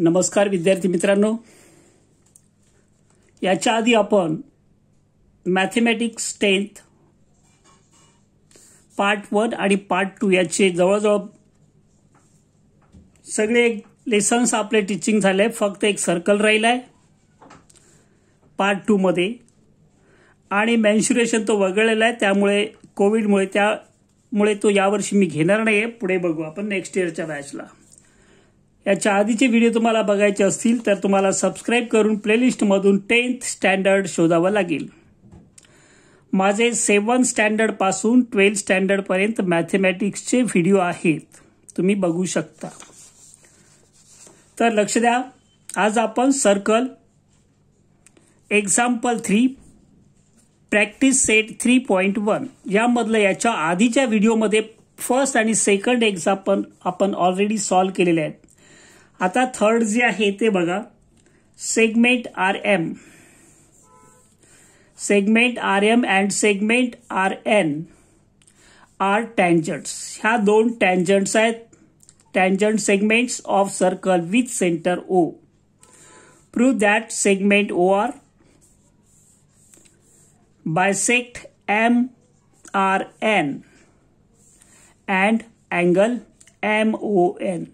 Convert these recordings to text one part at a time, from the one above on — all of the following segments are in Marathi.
नमस्कार विद्यार्थी मित्रांनो याच्या आधी आपण मॅथेमॅटिक्स टेन्थ पार्ट वन आणि पार्ट टू याचे जवळजवळ सगळे लेसन्स आपले टीचिंग झाले फक्त एक सर्कल राहिला आहे पार्ट टूमध्ये आणि मॅन्शुरेशन तो वगळलेला आहे त्यामुळे कोविडमुळे त्यामुळे तो यावर्षी मी घेणार नाही आहे पुढे बघू आपण नेक्स्ट इयरच्या बॅचला याच्या आधीचे व्हिडिओ तुम्हाला बघायचे असतील तर तुम्हाला सबस्क्राईब करून प्लेलिस्टमधून टेन्थ स्टँडर्ड शोधावं लागेल माझे सेवन स्टँडर्डपासून ट्वेल्थ स्टँडर्डपर्यंत मॅथेमॅटिक्सचे व्हिडिओ आहेत तुम्ही बघू शकता तर लक्ष द्या आज आपण circle example three practice set three point one यामधलं याच्या आधीच्या व्हिडिओमध्ये फर्स्ट आणि सेकंड एक्झाम्पल आपण ऑलरेडी सॉल्व्ह केलेले आहेत आता थर्ड जे आहे ते बघा segment R M segment R M and segment R N R tangents ह्या दोन टँजंट्स आहेत tangent segments of circle with centre O prove that segment O R bisect M R N bisect MRN M O N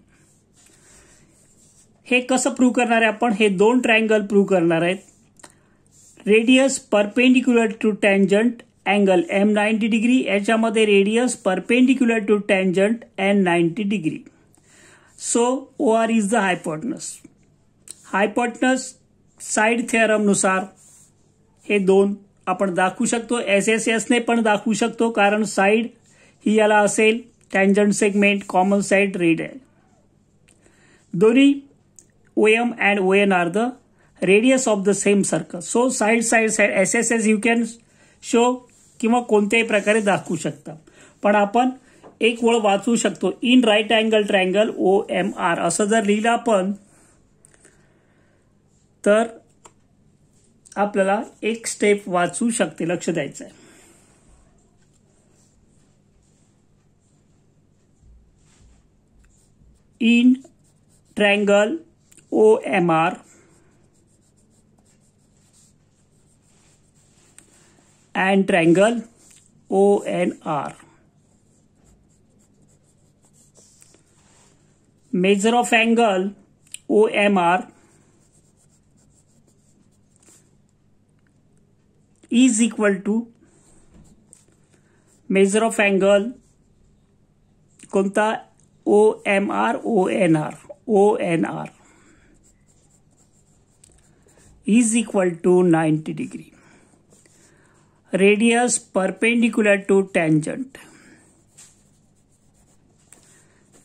हे कसं प्रूव्ह करणार आहे आपण हे दोन ट्रायंगल प्रूव्ह करणार आहेत radius perpendicular to tangent angle M ninety degree याच्यामध्ये radius perpendicular to tangent N ninety degree so O R is the hypotenuse hypotenuse side थेअरमनुसार हे दोन आपण दाखवू शकतो एस एस एसने पण दाखवू शकतो कारण साईड ही याला असेल टँजंट सेगमेंट कॉमन साईड रेड आहे दोन्ही OM and ON are the radius of the same circle. So side side side SSS you can show किंवा कोणत्याही प्रकारे दाखवू शकता पण आपण एक ओळ वाचू शकतो in right angle triangle O M R असं जर लिहिलं आपण तर आपल्याला एक स्टेप वाचू शकते लक्ष द्यायचं in triangle O M R and triangle O N R measure of angle O M R is equal to measure of angle कोणता O M R O N R O N R is equal to 90 degree. Radius perpendicular to tangent.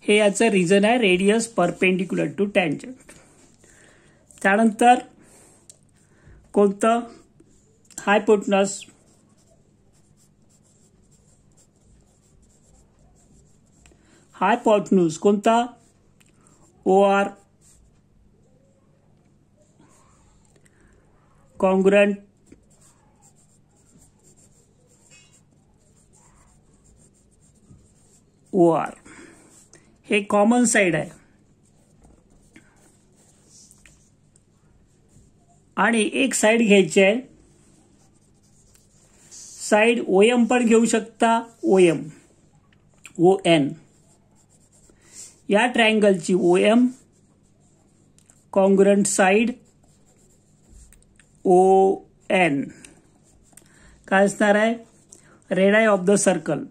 हे याचं रिझन आहे रेडियस परपेंडिक्युलर टू टँजंट त्यानंतर कोणतं हायपोटनस हायपोटनूज कोणता O R congruent O R हे कॉमन साइड है आणि एक साइड घ्यायची साइड ओ एम पण घेऊ शकता ओ एम ओ एन या ट्रायंगलची O M congruent side O N का radii of the circle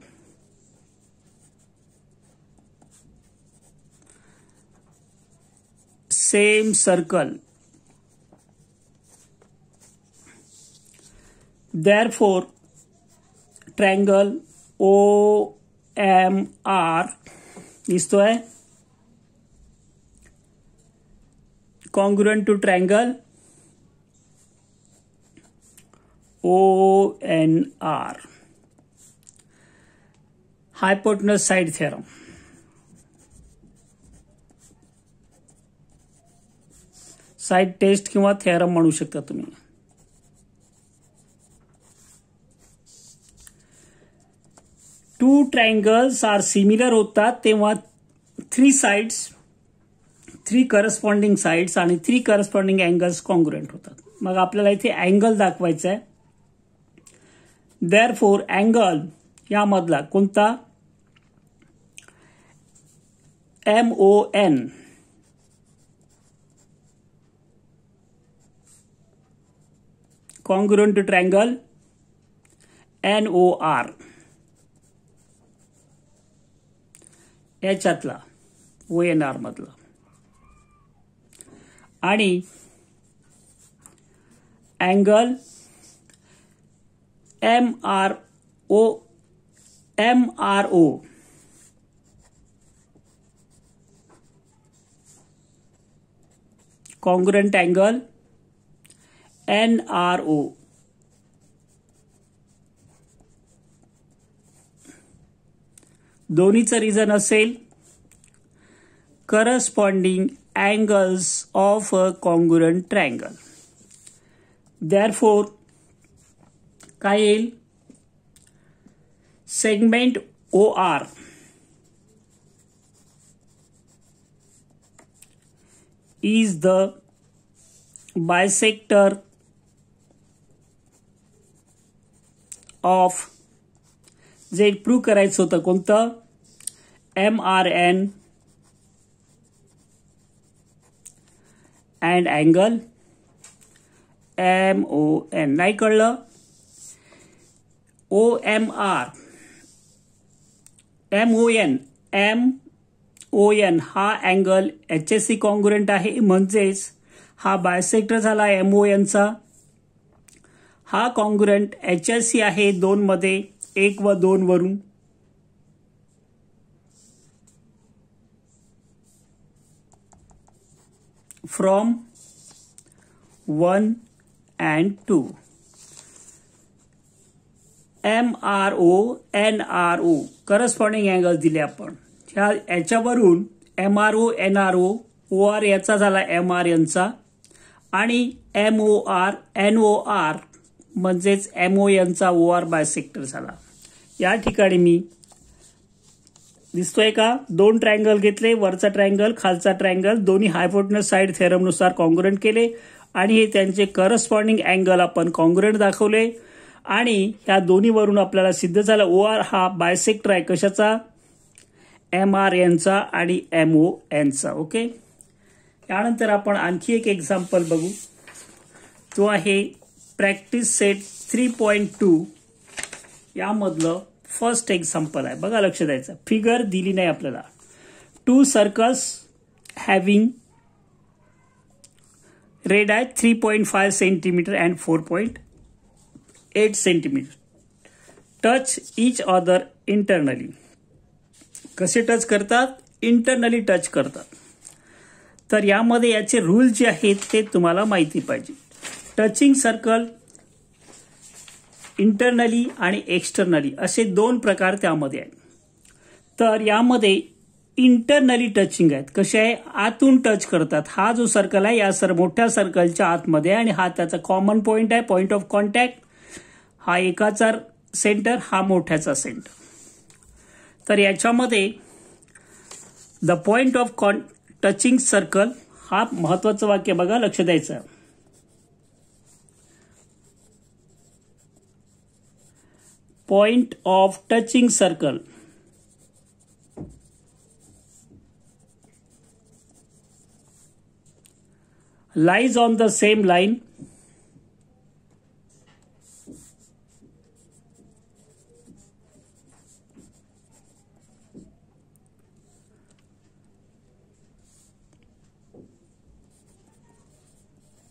same circle therefore triangle O M R है congruent to triangle O N R hypotenuse side theorem side test किंवा थेरम म्हणू शकता तुम्ही टू ट्रायंगल्स आर सिमिलर होतात तेव्हा three sides three corresponding sides आणि थ्री करस्पॉन्डिंग अँगल्स कॉन्ग्रुएंट होतात मग आपल्याला इथे अँगल दाखवायचा आहे देअर फोर अँगल यामधला कोणता M O N congruent triangle N O R याच्यातला ओ एन आर मधला आणि angle M R O M R O congruent angle N R O दोन्हीचं रीजन अल corresponding angles of a triangle therefore काय येईल segment O R is the bisector of जे प्रूव करायचं होतं कोणतं M R N and angle M O N नाही कळलं O M R M O N M O N हा angle H S C congruent आहे म्हणजेच हा बायसेक्टर झाला एम ओ एनचा हा कॉन्ग्रुएंट एच एस सी आहे दोनमध्ये एक व दोन वरून from one and two M R O N R O corresponding angle दिले आपण ह्या याच्यावरून M R O N R O O R याचा झाला एम आर यांचा आणि M O R N O R म्हणजेच एम ओ यांचा ओ आर बायसेक्टर झाला या ठिकाणी मी दिसतोय का दोन ट्रायंगल घेतले वरचा ट्रायंगल खालचा ट्रायंगल दोन्ही हायपोटनस साईड थेरमनुसार कॉन्ग्रंट केले आणि हे त्यांचे करस्पॉन्डिंग अँगल आपण कॉन्ग्रंट दाखवले आणि या दोन्हीवरून आपल्याला सिद्ध झालं ओ आर हा बायसेक्टर आहे कशाचा एम आर एनचा आणि एम ओ एनचा ओके त्यानंतर आपण आणखी एक एक्झाम्पल बघू तो आहे practice set three point two यामधलं फर्स्ट एक्झाम्पल आहे बघा लक्ष द्यायचं फिगर दिली नाही आपल्याला two circles having radii three point five centimetre and four point 8 centimetre touch each other internally कसे टच करतात इंटरनली टच करतात तर यामध्ये याचे रूल जे आहेत ते तुम्हाला माहिती पाहिजे टचिंग सर्कल इंटरनली आणि एक्स्टर्नली असे दोन प्रकार त्यामध्ये आहेत तर यामध्ये इंटरनली टचिंग आहेत कसे आहे आतून टच करतात हा जो सर्कल आहे या सर मोठ्या सर्कलच्या आतमध्ये आणि हा त्याचा कॉमन पॉईंट आहे पॉईंट ऑफ कॉन्टॅक्ट हा एकाचा सेंटर हा मोठ्याचा सेंटर तर याच्यामध्ये the point of con touching circle हा महत्वाचं वाक्य बघा लक्ष द्यायचं point of touching circle lies on the same line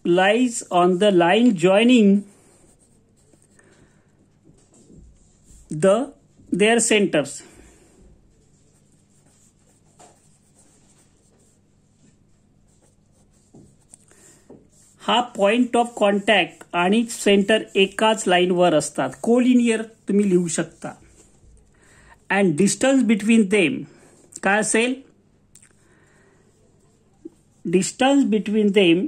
lies on the line joining the their centers हा पॉइंट ऑफ कॉन्टॅक्ट आणि सेंटर एकाच लाईनवर असतात कोलिनियर तुम्ही लिहू शकता अँड डिस्टन्स बिटवीन देम काय असेल डिस्टन्स बिटवीन देम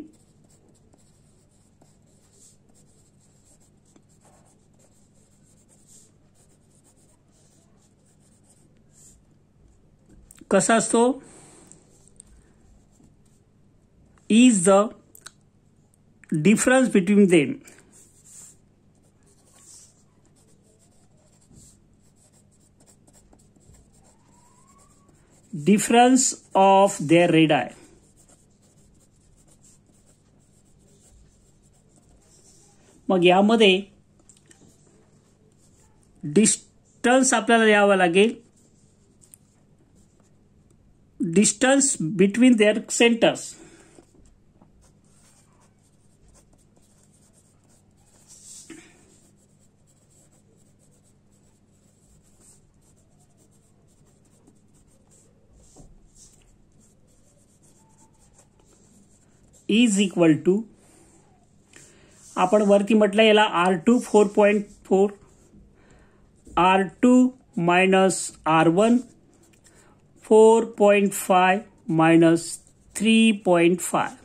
कसा असतो is the difference between them difference of of radii मग यामध्ये डिस्टन्स आपल्याला यावं लागेल distance between their centers. Is equal to आपण वरती मटल ये R two four point four R two minus R one four point five minus three point five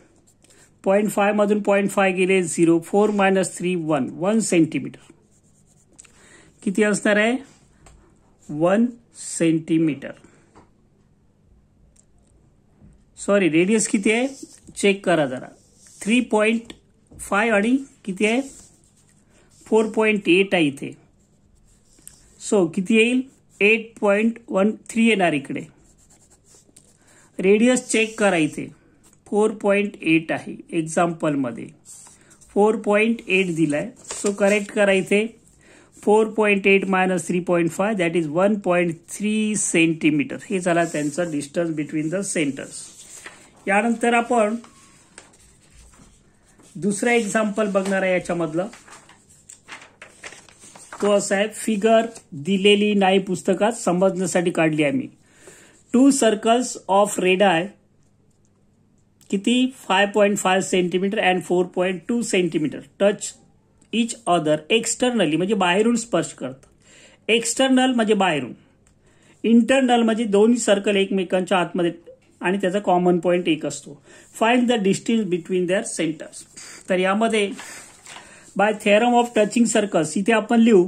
point five मधु पॉइंट फाइव गए zero four minus three one one centimetre किती वन सेंटीमीटर सॉरी रेडियस कि चेक करा जरा थ्री पॉइंट फाइव आणि फोर पॉइंट एट है इथे सो किती एट पॉईंट वन थ्री येणार रेडियस चेक करायचे फोर पॉईंट एट आहे एक्झाम्पलमध्ये फोर पॉईंट एट दिला सो करेक्ट करायचे four point eight minus three point five that is one point three centimetre हे झाला त्यांचं डिस्टन्स बिटवीन द सेंटर्स यानंतर आपण दुसरा एक्झाम्पल बघणार आहे याच्यामधलं तो असा आहे फिगर दिलेली नाही पुस्तकात समजण्यासाठी काढली आहे मी two circles of radii किती five point five centimetre and four point two centimetre touch each other externally म्हणजे बाहेरून स्पर्श करतात एक्सटर्नल म्हणजे बाहेरून इंटरनल म्हणजे दोन्ही सर्कल एकमेकांच्या आतमध्ये आणि त्याचा कॉमन पॉईंट एक असतो find the distance between their centres तर यामध्ये by theorem of touching circles इथे आपण लिहू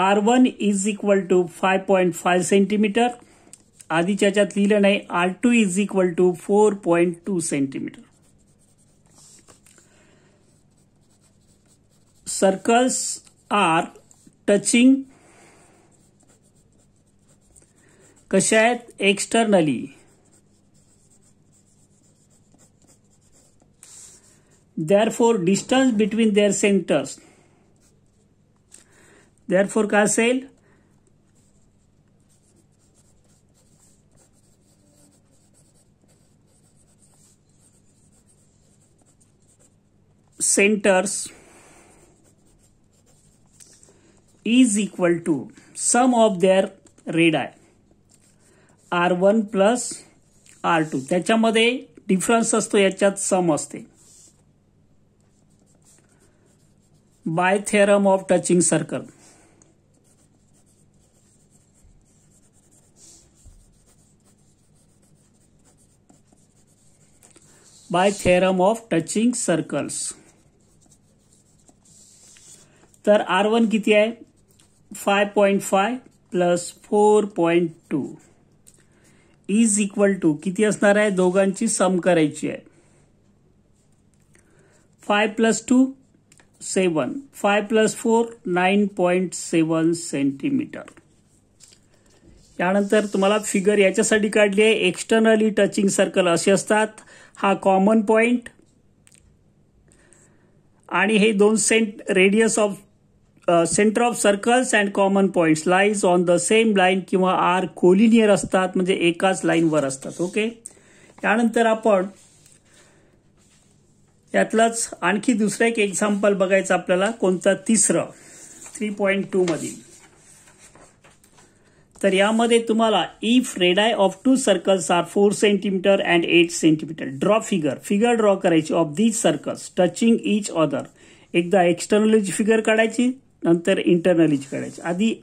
R one is equal to five point five centimetre आधीच्या याच्यात लिहिलं नाही R two is equal to four point two centimetre circles are touching कशा आहेत externally for distance between their centres for काय असेल centres is equal to sum of their radii R one plus R to त्याच्यामध्ये डिफरन्स असतो याच्यात सम असते by theorem of touching circle by theorem of touching circles तर आर वन किती आहे five point five plus four point two is equal to किती असणार आहे दोघांची सम करायची आहे five plus two seven five plus four nine point seven centimetre त्यानंतर तुम्हाला फिगर याच्यासाठी काढली आहे एक्स्टर्नली टचिंग सर्कल असे असतात हा कॉमन पॉइंट आणि हे दोन cent radius of centre of circles and common points lies on the same line किंवा आर कोलिनियर असतात म्हणजे एकाच लाईनवर असतात ओके त्यानंतर आपण यातलंच आणखी दुसरं एक एक्झाम्पल बघायचं आपल्याला कोणतं तिसरं थ्री पॉईंट मधील तर यामध्ये तुम्हाला if radii of two circles are four centimetre and eight centimetre draw figure figure draw करायची of these circles touching each other एकदा एक्सटर्नलीची फिगर काढायची नंतर इंटरनलीची काढायची आधी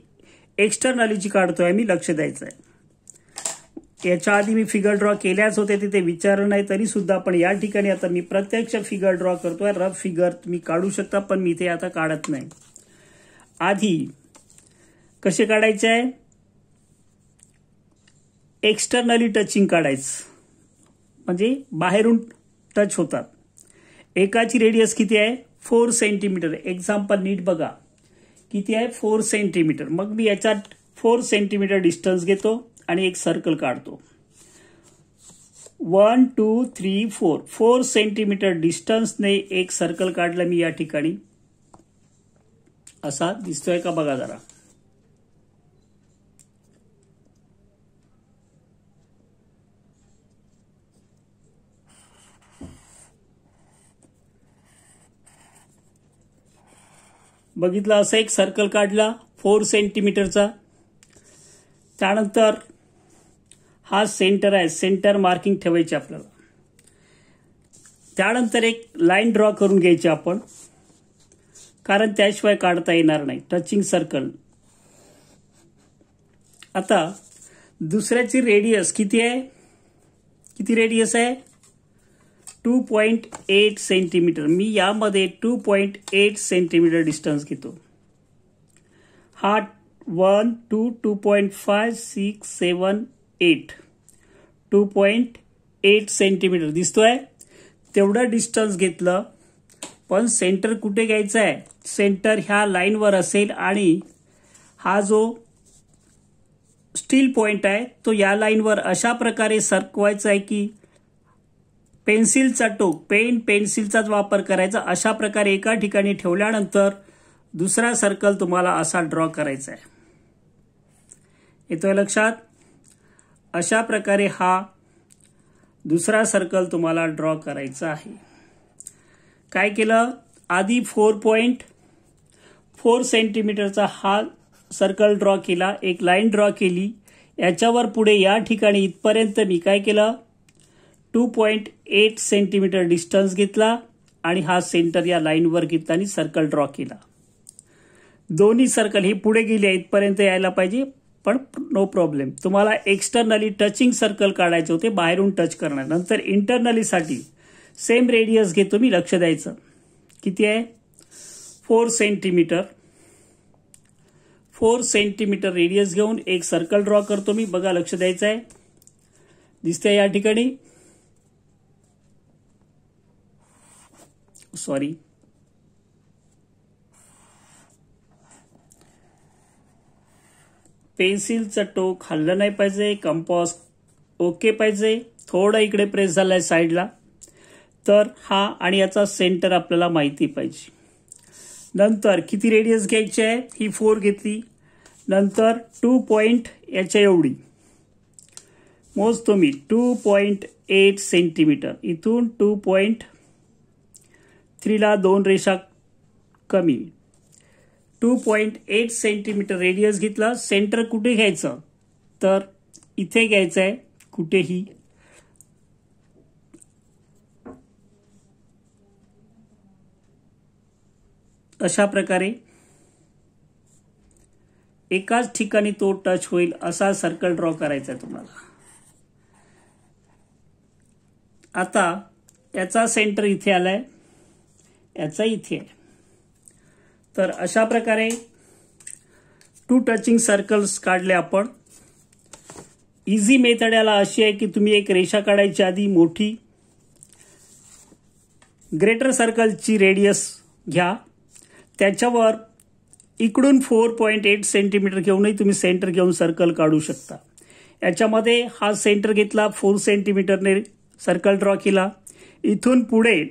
एक्स्टर्नलीची काढतोय मी लक्ष द्यायचं आहे याच्या आधी मी फिगर ड्रॉ केल्याच होते तिथे विचार नाही तरी सुद्धा पण या ठिकाणी आता मी प्रत्यक्ष फिगर ड्रॉ करतोय रफ फिगर तुम्ही काढू शकता पण मी इथे आता काढत नाही आधी कसे काढायचे आहे एक्स्टर्नली टचिंग काढायचं म्हणजे बाहेरून टच होतात एकाची रेडियस किती आहे फोर सेंटीमीटर एक्झाम्पल नीट बघा किती आहे फोर सेंटीमीटर मग मी याच्यात फोर सेंटीमीटर डिस्टन्स घेतो आणि एक सर्कल काढतो one two three four four centimetre डिस्टन्सने एक सर्कल काढलं मी या ठिकाणी असा दिसतोय का बघा जरा बघितलं असं एक सर्कल काढला फोर सेंटीमीटरचा त्यानंतर हा सेंटर आहे सेंटर मार्किंग ठेवायची आपल्याला त्यानंतर एक लाईन ड्रॉ करून घ्यायची आपण कारण त्याशिवाय काढता येणार नाही टचिंग सर्कल आता दुसऱ्याची रेडियस किती आहे किती रेडियस आहे टू पॉईंट एट सेंटीमीटर मी यामध्ये two point eight centimetre distance घेतो हा one two two point five six seven eight two point eight centimetre दिसतोय तेवढं डिस्टन्स घेतलं पण सेंटर कुठे घ्यायचं आहे सेंटर ह्या लाईनवर असेल आणि हा जो स्टील पॉईंट आहे तो या लाईनवर अशा प्रकारे सरकवायचा आहे की पेन्सिलचा टोक पेन पेन्सिलचाच वापर करायचा अशा प्रकारे एका ठिकाणी ठेवल्यानंतर दुसरा सर्कल तुम्हाला असा ड्रॉ करायचा आहे येतोय लक्षात अशा प्रकारे हा दुसरा सर्कल तुम्हाला ड्रॉ करायचा आहे काय केलं आधी फोर पॉईंट फोर सेंटीमीटरचा हा सर्कल ड्रॉ केला एक लाईन ड्रॉ केली याच्यावर पुढे या ठिकाणी इथपर्यंत मी काय केलं two point eight centimetre distance घेतला आणि हा सेंटर या लाईनवर घेतला आणि सर्कल ड्रॉ केला दोन्ही सर्कल ही पुढे गेली इथपर्यंत यायला पाहिजे पण नो प्रॉब्लेम तुम्हाला एक्सटर्नली टचिंग सर्कल काढायचे होते बाहेरून टच करणार नंतर इंटरनलीसाठी सेम रेडियस घेतो मी लक्ष द्यायचं किती आहे four centimetre four centimetre radius घेऊन एक सर्कल ड्रॉ करतो मी बघा लक्ष द्यायचं आहे दिसतंय या ठिकाणी सॉरी पेन्सिलचं टोक हल्लं नाही पाहिजे कंपॉस ओके पाहिजे थोडं इकडे प्रेस झालाय साईडला तर हा आणि याचा सेंटर आपल्याला माहिती पाहिजे नंतर किती रेडियस घ्यायची आहे ही फोर घेतली नंतर टू पॉईंट याच्या एवढी मोजतो मी टू पॉईंट एट सेंटीमीटर इथून टू पॉईंट थ्रीला दोन रेषा कमी two point eight centimetre radius घेतला सेंटर कुठे घ्यायचं तर इथे घ्यायचं आहे कुठेही अशा प्रकारे एकाच ठिकाणी तो टच होईल असा सर्कल ड्रॉ करायचा आहे तुम्हाला आता याचा सेंटर इथे आलाय याचा इथे तर अशा प्रकारे टू टचिंग सर्कल्स काढले आपण इझी मेथड याला अशी आहे की तुम्ही एक रेषा काढायची आधी मोठी ग्रेटर सर्कलची रेडियस घ्या त्याच्यावर इकडून फोर पॉईंट एट सेंटीमीटर घेऊनही तुम्ही सेंटर घेऊन सर्कल काढू शकता याच्यामध्ये हा सेंटर घेतला फोर सेंटीमीटरने सर्कल ड्रॉ केला इथून पुढे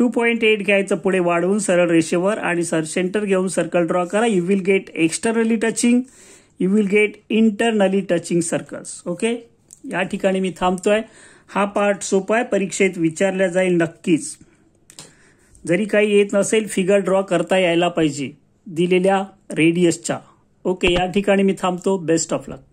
टू पॉईंट एट घ्यायचं पुढे वाढवून सरळ रेषेवर आणि सर सेंटर घेऊन सर्कल ड्रॉ करा you will get externally touching you will get internally touching circles okay या ठिकाणी मी थांबतोय हा पार्ट सोपा आहे परीक्षेत विचारला जाईल नक्कीच जरी काही येत नसेल फिगर ड्रॉ करता यायला पाहिजे दिलेल्या रेडियसच्या ओके या ठिकाणी मी थांबतो बेस्ट ऑफ लक